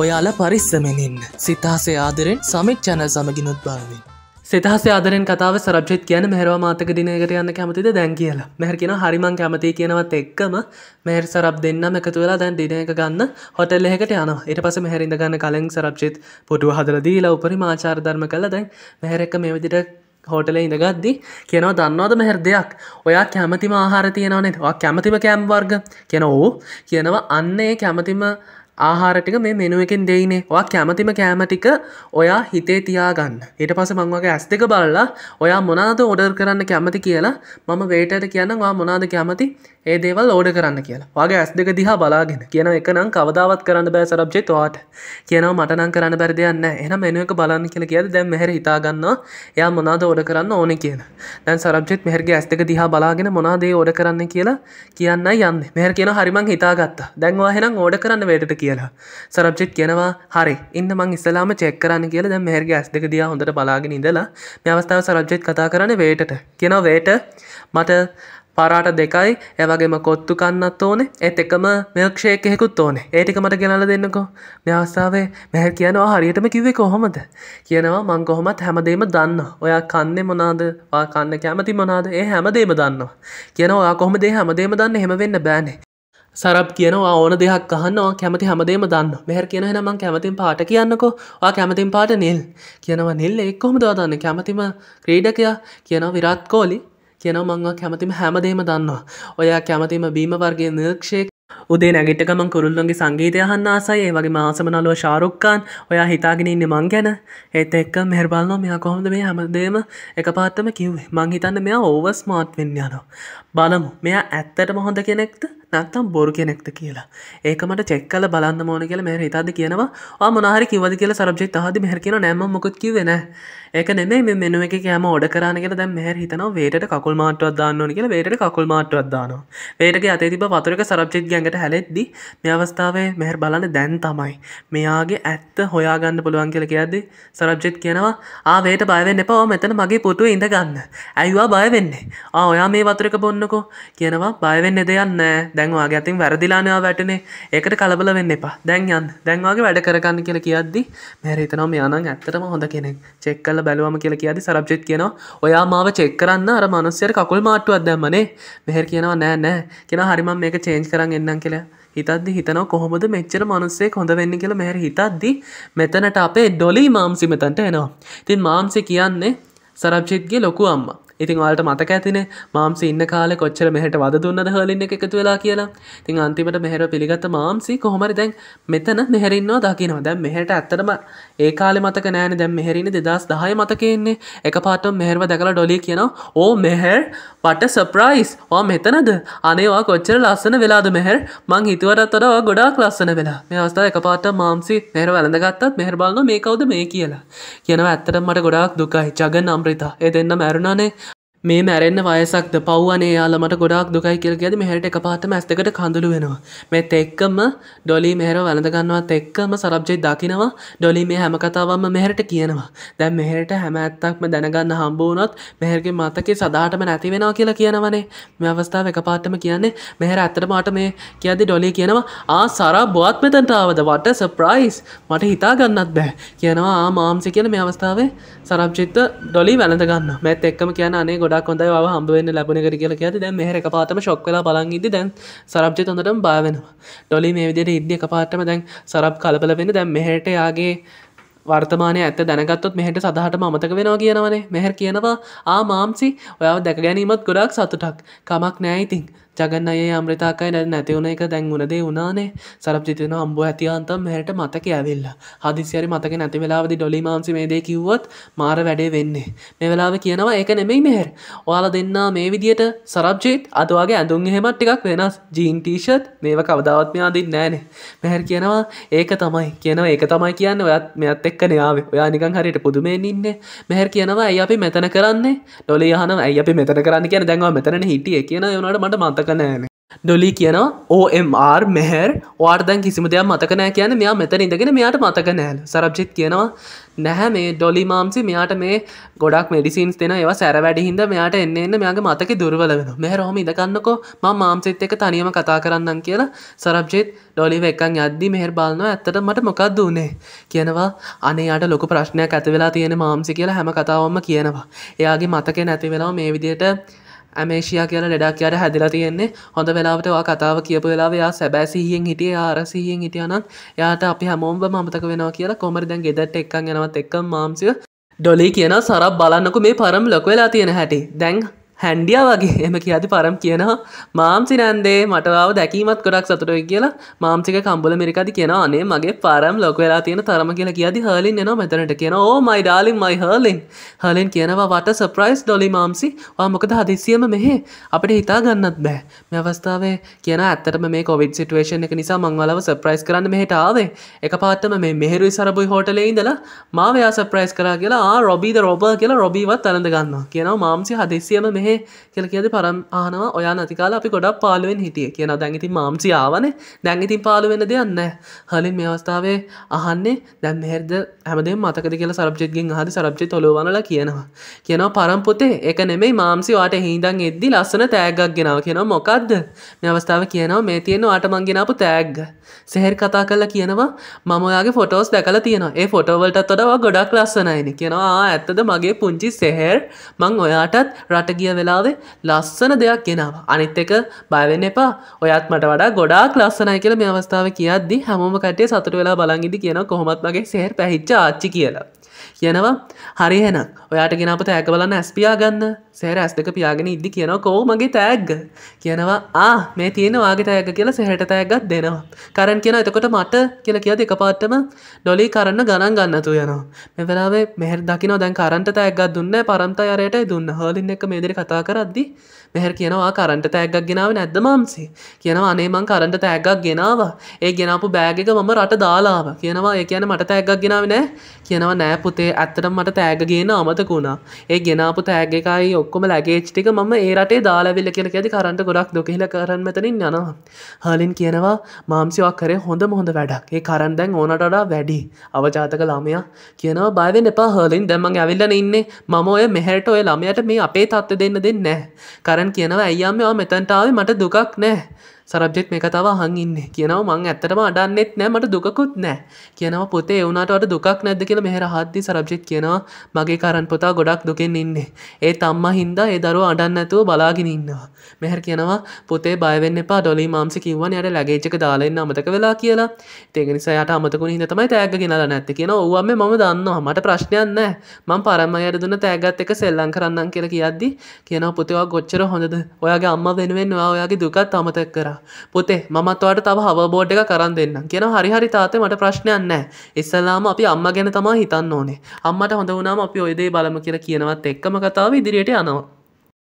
ඔයාල පරිස්සමෙනින් සිතහසේ ආදරෙන් සමික් චැනල් සමගිනුත් බාවෙන්. සිතහස ආදරෙන් කතාව සරජ්ජත් කියන මෙහරවා මාතක දිනකට යන්න කැමතිද දැන් කියලා මෙහරකින හරිමං කැමති කියනවත් එක්කම මෙහර සරබ් දෙන්නම එකතු වෙලා දැන් දිනක ගන්න හොටල් එකට යන ඊට පස මෙහරිඳ ගන්න කලෙන් සරබ්ජිත් පුටුව හදලදීලා උපරි මාචාර ධර්ම කළ දැන් මෙහරක මේ විදිට හෝටල ඉඳගත්දි කියනව දන්නවද මෙහැර දෙයක් ඔයා කැමතිම ආහාර තියෙනවනෙ කැමතිම කෑම්වර්ග කෙන ඕ කියනවා අන්නේ කැමතිම ආහාරටික මේ මෙනුව එකෙන් දෙයිනේ ඔයා කැමතිම කෑමටික ඔයා හිතේ තියාගන්න ඊට පස මංවගේ ඇස් දෙක බලලා ඔයා මොනාද ඔඩර් කරන්න කැමති කියලා මම වේටට කියන්න වා මොනාද කැමති ඒ දේවල් ඕඩ කරන්න කියලා වගේ ඇස් දෙක දිහා බලාගෙන කියන එක නම් කවදාවත් කරන්න බෑ සරබ්ජේ තුවාට කියනව මටනම් කරන්න බැරි දෙයන්න එනම් මෙනුවක බලන්න කියලා කියද දැන් මෙහෙර හිතාගන්නවා එයා මොනාද ඕඩ කරන්න ඕන කියන දැන් සරබ්ජෙත් මෙහෙරගේ ඇස් දෙක දිහා බලාගෙන මොනාදේ ඕඩ කරන්න කියලා කියන්න යන්න මෙහෙර කියන හරිමං හිතාගත්තා දැන්වා හෙනම් ඕඩ කරන්න වේටට කියලා සරබ්ජෙත් කියනවා හරි ඉන්න මං ඉස්සලාම චෙක් කරන්න කියලා දැන් මෙහෙරගේ ඇස් දෙක දිහා හොඳට බලාගෙන ඉඳලා මේ අවස්ථාව සරබ්ජෙත් කතා කරන්නේ වේටට කියනවා වේට මට පරාට දෙකයි ඇවගේම කොත්තු කන්නත් ඕනේ ඒත් එකම මෙක්ෂේකෙකුත් ඕනේ ඒටික මට ගෙනල දෙන්නකෝ න්‍යවස්ථාවේ මෙහැ කියනවා හරියටම කිව්වේ කොහොමද කියනවා මං කොහොමත් හැමදේම දන්න ඔයා කන්නේ මොනාද වා කන්න කැමති මොනාද ඒ හැමදේම දන්නවා කියනවා ඔයා කොහොමදේ හැමදේම දන්න හෙම වෙන්න බෑනේ සරබ් කියනවා ඕන දෙයක් අහන්නවා කැමති හැමදේම දන්න මෙහර කියන නම් කැමතින් පාට කියන්නකෝ වා කැමතින් පාට නිල් කියනවා නිල් එක්කොම දවා දන්න කැමතිම ක්‍රීඩකයා කියනවා විරාත් කෝලි කියන මංව කැමතිම හැමදේම දන්නවා ඔයා කැමතිම බීම වර්ගේ නිරක්ෂයක් උදේ නැගිට ගමන් කුරුල්ලොන්ගේ සංගීතය අහන්න ආසයි ඒ වගේ මාසම නලුව ශාරුක්කාන් ඔයා හිතාගෙන ඉන්න මං ගැන ඒත් එක්ක මෙහෙර බලනවා මෙයා කොහොමද මේ හැමදේම එකපාරටම කිව්වේ මං හිතන්නේ මෙයා ඕවර් ස්මාර්ට් වෙන්න යනවා බලමු මෙයා ඇත්තටම හොඳ කෙනෙක්ද නැත්තම් බොරු කෙනෙක්ද කියලා ඒකමට චෙක් කල බලන්න මෝන කියල මෙහ හිතාද කියනවා මොනහරි කිවද කියල සරබ්ජෙ හද මෙහර කියන නෑම මොකක් කිවෙන ඒක නෙමේ මෙ මෙනුව එක කියම ඔඩ කරන කියෙන දැ මෙහර හිතනවා වේට කකුල් මාටුව දාන්නන කියලා වේට කකුල් මාටුවක් දානවා වේටගේ අතේ තිබ වතුරක සරබ්ජෙත් ගැඟට හැලෙද්දි මේ අවස්ථාවේ මෙහර බලන්න දැන් තමයි මෙයාගේ ඇත්ත හොයාගන්න පුළුවන් කියල කියද්දි සරබ්ජෙත් කියනවා ආවේට බයවෙන්න එපවා මෙතන මගේ පුටුව ඉඳගන්න ඇයිවා බයවෙන්නේ ඔයා මේ වතුරක බොන්න කරන්නකෝ කියනවා බයවෙන්න දෙයන්න දැන්වාගේ ඇතින් වැරදිලානවා වැටනේ ඒකට කලබල වෙන්න එපා දැන් යන් දැන්වාගේ වැඩ කරගන්න කියල කියද්දි මෙහරිතනම යනන් ඇත්තටම හොඳ කෙනෙක් චෙක් කල බැලුවම කියල කියදි සරබ්ජෙත් කියනවා ඔයා මාව චෙක් කරන්න අර මනුස්සයට කකුල් මාට්ටුවත් දැම්මනේ මෙහර කියනවා නෑ නෑ කියෙන හරිම මේක චේන්ජ් කරන්න එන්නම් කියලා හිතද්දි හිතනව කොහොමද මෙච්චර මනුස්සේ කොඳ වෙන්න කියලා මෙහර හිතද්දි මෙතනට අපේ ඩොලි මාම්සි මෙතන්ට එනවා. ඉතින් මාම්සි කියන්නේ සරබ්ජිත්ගේ ලොකු අම්මා. ඉතින් වාලට මතක ඇතින මාම්ස ඉන්න කාල කොච්චර මෙහට වද දුන්නද හලින්න එකතු වෙලා කියලා තින් අන්තිමට මෙහර පිළිගත්ත මාම්සි කොහොමරි දැන් මෙතන මෙහරින්නවා දකිනවා දැම් මෙහට ඇත්තටම ඒ කාල මතක නෑන දැම් මෙහරිනි දෙදස් දහය මතකෙන්නේ එක පාටම් මෙහරව දැකලා ඩොලි කියනවා ඕ මෙහැර් පට සප්‍රයිස් වා මෙතනද අනේවා කොච්චර ලස්සන වෙලාද මෙහැර් මං හිතුවරත්තටවා ගොඩාක් ලස්සන වෙලා මේ අවස්ථාව එක පාට මාම්සි මෙහර වැළඳගත්තත් මෙහර බලන්න මේ කවුද මේ කියලා කියනවා ඇත්තට මට ගොඩාක් දුකයි ජග නම්රිතා ඒ දෙන්න මැරුණනේ මේ මැරෙන්න්න වයසක්ද පව්වනේ යාලමට ගොඩක් දුකයි කියල් ගැද මෙහට එක පාටම ඇස්තකට කඳුළු වෙනවා මෙත් එක්කම ඩොලි මෙහර වැළඳගන්නවත් එක්කම සරබ්ජය දකිනවා ඩොලි මේ හැම කතාවම මෙහරට කියනවා දැන් මෙහට හැම ඇත්තක්ම දැනගන්න හම්බෝනොත් මෙහරගේ මතක සදාටම නැති වෙනවා කියලා කියනවනේ මේ අවස්ථාව එක පාටම කියන්නේ මෙහර ඇත්තටමට මේ කියද ඩොලි කියනවා ආ සරා බොත් මෙතන්ටාවද වට සප්‍රයිස් මට හිතාගන්නත් බෑ කියනවා ආ මාම්සි කියන මේ අවස්ථාවේ සරබ්ජිත්ත ඩොලි වැළඳගන්න මෙත් එක්කම කියන අනේ ගොඩ ගොඩක් කොඳයි හම්බුවෙන්න ලැබන කර කියල ඇති දැ මෙහර පාතම ශොක්වෙල බලන්ගද දැන් සරබ්ජ තොඳටම බාවෙනවා ඩොලි මේ විදියට ඉන්දිය පාටම දැන් සරබ් කලබල වෙන දැන් මෙහට යාගේ වර්තමානය ඇත දැනගත්තොත් මෙහට සදහට අමතක වෙනවා කියනවනේ මෙහැර කියනවා ආ මාම්සි ඔයාව දැක ගැනීමත් ගොඩක් සතුටක් කමක් නෑයිතිං ජගන්න ඒ අම්්‍රතාකයි නැ නැතිවුණ එක දැන්වුණදේ වුණනේ සරප්චිතන අම්බ ඇතියන්තම් හැට මතක ඇවිල්ල හදිසිරි මතක නැති වෙලාවදි ඩොලිමාන්සිමේදේ කිව්වත් මාර වැඩේ වෙන්නේ මේ වෙලාව කියනවා ඒක නෙමෙයි මෙහෙර ඔයාල දෙන්නා මේ විදියට සරබ්ජේට් අදවාගේ ඇඳුන් එහෙමත් ටිකක් වෙනස් ජීන්ටීෂත් මේව කවදාවත්මයාදී නෑනේ මෙහැර කියනවා ඒක තමයි කියනවා ඒක තමයි කියන්න ඔයත් මෙත් එක්ක නයාව ඔයා නිකන් හරියට පුදුමෙන් ඉන්න මෙහැර කියනවා ඇයි අපි මෙතන කරන්නේ ඩොලි යහන ඇයි අපි මෙතන කරන්න කියන දැන්වා මෙතන හිටිය කියන යනට මට මතක මතක නෑන ඩොලි කියනවා ඕMR මෙහැර් වාර්දැන් කිසිම දෙයක් මතකනෑ කියන මෙයා මෙතන ඉඳගෙන මෙයාට මතක නෑල සරබ්ජිත් කියනවා නැහැ මේ ඩොලි මාම්සි මෙයාට මේ ගොඩක් මෙඩිසින්ස් දෙෙන ඒව සැර වැඩිහින්ද මෙයාට එන්න එන්න මෙයාගේ මතක දුර්වල වෙන මෙහ රොම ඉදගන්නකෝ ම මාම්සිත් එක තනියම කතා කරන්නන් කියලා සරබ්ජිත් ඩොලිව එකන් අද්දි මෙහෙර බලනවා ඇත්තට මට මොකක්ද වනේ කියනවා අනයට ලොක ප්‍රශ්නයක් ඇතිවෙලා තියෙන මාම්සි කියලා හැම කතාවම කියනවා එයාගේ මතක නැතිවෙලා මේ විදියට ඇමේෂයා කියලා ලෙඩක් අර හැදිලා තියෙන්නේ හොඳ වෙලාවට වා කතාව කියපු වෙලාවයා සැබෑසිහියෙන් හිටිය ආරසිහියෙන් හිටියනත් යාට අපි හැමෝම්බ මතක වෙනවා කියලා කොමර දැන් ගෙදට එක්කන් යනවත් එක්කම් මාම්සිය ඩොලි කියන සරබ් බලන්නකු මේ පරම් ලොක වෙලා තියෙන හැටි දැන් හැන්ඩිය වගේ එම කියද පරම් කියනවා මාම්සි නැන්දේ මටවාව දැකීමත් ගොඩක් සතුටයි කියලා මාම්සික කම්බල මිරිකදි කියෙන අනේ මගේ පරම් ලොකවෙලා තියෙන තරම කියලා කියදි හලින් එනවා මෙතනට කියෙන ඕ මයි ඩාලින් මයි හර්ලින් හලින් කියනවා වට සප්‍රයිස් ඩොලි මාම්සි වාමකද හදිසියම මෙහෙ අපට හිතා ගන්නත් බෑ මෙවස්ථාවේ කියන ඇත්තටම මේ කොවිඩ් සිටුවේෂන් එක නිසා මංවලව සප්‍රයිස් කරන්න මෙහටාවේ එක පාත්තම මේ මෙහෙරුයි සරබුයි හෝටලේ ඉඳලා මාවයා සප්‍රයිස් කරා කියලා රොබීද රොබ කියලා රොබීවත් අරඳ ගන්න කියනවා මාම්සි හදිසියම මෙහෙ කියල කියද පරම් ආනවා ඔයා නතිකාල අපි ගොඩක් පාලුවෙන් හිටිය කියන දැඟඉති මාම්චි ආවන දැඟඉතින් පාලුවෙන දෙයන්න හලින් මේ අවස්ථාවේ අහන්නේ දැම් හෙරද හැමදේ මතකද කියලා සරබ්ජෙත්ගෙන් හරි සරබ්ජි තොලවනල කියනවා කියනවා පරම්පොතේ එක නෙමේ මාම්සි වාට හිහිදන් එද්දි ලස්සන තෑගක් ගෙනාව කියනවා මොකක්ද මේ අවස්ථාව කියනවා මේ තියෙන අටමංගෙනපු තෑග්ග සෙහෙර කතා කල්ලා කියනවා මමයාගේ ෆොටෝස් දැකල තියෙනවා ඒ ෆොටෝවලටත් තොඩවා ගොඩක් ලස්සනයිනි කියනවා ඇත්තද මගේ පුංචි සෙහෙර් මං ඔයාටත් රට ගිය වෙලාවේ ලස්සන දෙයක් ගෙනාව. අනිත් එක බයවෙන්න එපා. ඔයත් මට වඩා ගොඩාක් ලස්සනයි කියලා මේ අවස්ථාව කියද්දි හැමෝම කටේ සතුට වෙලා බලන් ඉදි කියන කොහොමත් මගේ සෙහෙර පැහිච්ච ආච්චි කියලා. කියනවා හරිහෙන ඔයාට ගෙන අප තෑග බලන්න ඇස්පියා ගන්න සේර ඇස් දෙක පියාගෙන ඉදදි කියනවා කෝමගේ තෑග්ග කියනවා ආ මේ තියෙන වාගේ තෑග කියලා සෙහට තෑගත් දෙනවා කරන් කියෙන එතකොට මට කියල කිය දෙක පාටම ඩොලි කරන්න ගණන් ගන්නතු යනවා මෙවලාේ මෙහර දකින දැන් කරන්ට තෑගත් දුන්න පරම්ත අරයට දුන්න හලින් එක මේදරි කතා කරද්දි මෙහර කියනවා කරන්ට තෑගක් ගෙනාව නැද්ද මම්සේ කියනවා අනේමං කරන්ට තෑගක් ගෙනවා ඒ ගෙනපු බෑගක මම රට දාලාව කියනවා ඒ කියන මට තෑගක් ගෙනාව නෑ කියනවා නෑපුත් පුතේ ඇත්තට මට තෑග ගේන අමතකුණා ඒ ගෙනාපු තෑගකයි ඔක්කොම ලැගේච්ටික ම ඒ රටේ දාලවෙල්ල කියෙන ඇති කරට ගොඩක් දොකිහිල කරන්න මෙතනින් යනවා හලින් කියනවා මාම්සිවක් කරේ හොඳ මොහොඳ වැඩක් ඒ කරන් දැන් ඕනටඩා වැඩි අවජාතක ළමයා කියනවා බයවෙන් එපා හලින් දැමන් ඇවිල්ලන ඉන්නේ මම ඔය මෙහැට ඔය ළමයට මේ අපේ තත්ත්ව දෙන්න දෙන්න කරන් කියනවා ඇයම්ම මෙතන්ටාව මට දුකක් නෑ සරබ්ජෙක්් මේ කතාව හං ඉන්න කියනව මං ඇත්තටම අඩන්නෙත් නෑ මට දුකුත් නෑ කියනව පොතේ එවුණට දුකක් නැද කියල මෙහර හද්දි සරබ්ජෙක් කියනවා මගේ කරන් පොතා ගොඩක් දුකෙන් ඉන්නේ ඒ තම්මා හින්දා ඒ දරුව අඩන්න ඇතුව බලාගෙන ඉන්නවා මෙහැර කියනවා පොතේ බයවෙන්න එපා ඩොලි මාම්ස කිවන යට ලැගේචක දාලන්න අමතක වෙලා කියලා තෙගෙනිසායට අමතකුණ හිද තමයි තෑග ගෙනලා නැත්ත කියන ඔවම ම දන්නවා මට ප්‍රශ්නයන්න මං පරමයට දුන්න තෑගත් එක සෙල්ලං කරන්න කියලා කියද්දි කියනව පොතවා ගොච්චර හොඳද ඔයාගේ අම්ම වෙනුවෙන් ඔයාගේ දුකත් අමතක් කර පොතේ මමත්වට තව හවබෝඩ් එක කරන්න දෙන්න කියෙන හරිහරි තාතේ මට ප්‍රශ්නයන්න ඉස්සල්ලාම අපි අම්ම ගැන තමා හිතන්න ඕනේ අම්මට හොඳ වුණම අපි ඔයදේ බලම කියර කියනවත් එක්කම කතාව ඉදිරියට යනවා